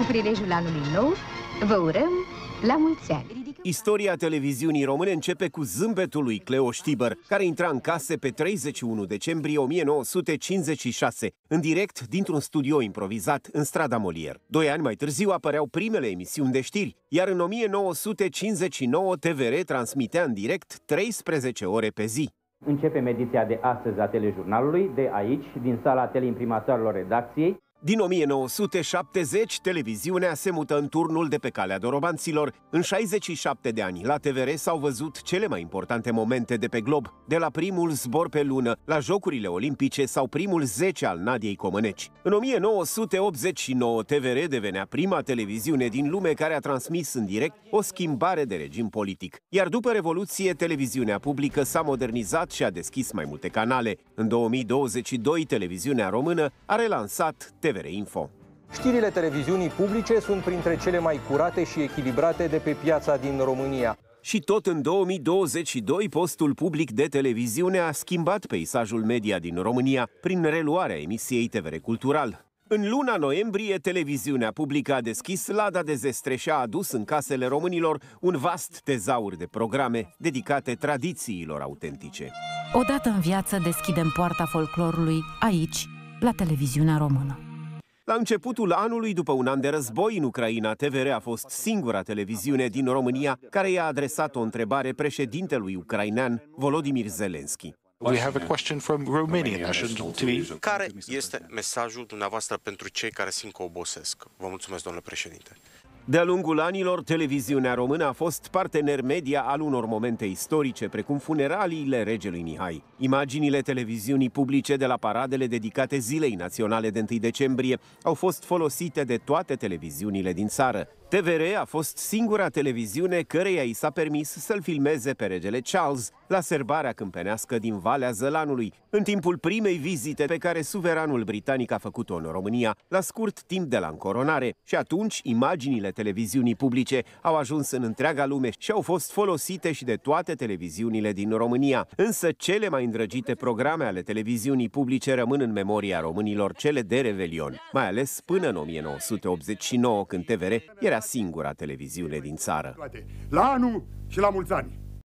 cu prilejul anului nou, vă urăm la mulți ani! Istoria televiziunii române începe cu zâmbetul lui Cleo Știber, care intra în case pe 31 decembrie 1956, în direct dintr-un studio improvizat în strada Molier. Doi ani mai târziu apăreau primele emisiuni de știri, iar în 1959 TVR transmitea în direct 13 ore pe zi. Începem ediția de astăzi a telejurnalului, de aici, din sala teleimprimatorilor redacției. Din 1970, televiziunea se mută în turnul de pe calea dorobanților. În 67 de ani, la TVR s-au văzut cele mai importante momente de pe glob, de la primul zbor pe lună, la Jocurile Olimpice sau primul 10 al Nadiei Comăneci. În 1989, TVR devenea prima televiziune din lume care a transmis în direct o schimbare de regim politic. Iar după Revoluție, televiziunea publică s-a modernizat și a deschis mai multe canale. În 2022, televiziunea română a relansat TV TVR Info. Știrile televiziunii publice sunt printre cele mai curate și echilibrate de pe piața din România. Și tot în 2022, postul public de televiziune a schimbat peisajul media din România prin reluarea emisiei TVR Cultural. În luna noiembrie, televiziunea publică a deschis lada de zestre și a adus în casele românilor un vast tezaur de programe dedicate tradițiilor autentice. Odată în viață deschidem poarta folclorului aici, la televiziunea română. La începutul anului, după un an de război în Ucraina, TVR a fost singura televiziune din România care i-a adresat o întrebare președintelui ucrainean Volodimir Zelensky. We have a question from Romania National TV. Care este mesajul dumneavoastră pentru cei care simt că obosesc? Vă mulțumesc, domnule președinte. De-a lungul anilor, televiziunea română a fost partener media al unor momente istorice, precum funeraliile regelui Mihai. Imaginile televiziunii publice de la paradele dedicate Zilei Naționale de 1 decembrie au fost folosite de toate televiziunile din țară. TVR a fost singura televiziune căreia i s-a permis să-l filmeze pe regele Charles la serbarea câmpenească din Valea Zălanului, în timpul primei vizite pe care suveranul britanic a făcut-o în România, la scurt timp de la încoronare. Și atunci, imaginile televiziunii publice au ajuns în întreaga lume și au fost folosite și de toate televiziunile din România. Însă cele mai îndrăgite programe ale televiziunii publice rămân în memoria românilor cele de Revelion, mai ales până în 1989, când TVR era singura televiziune din țară. La anul și la mulți ani!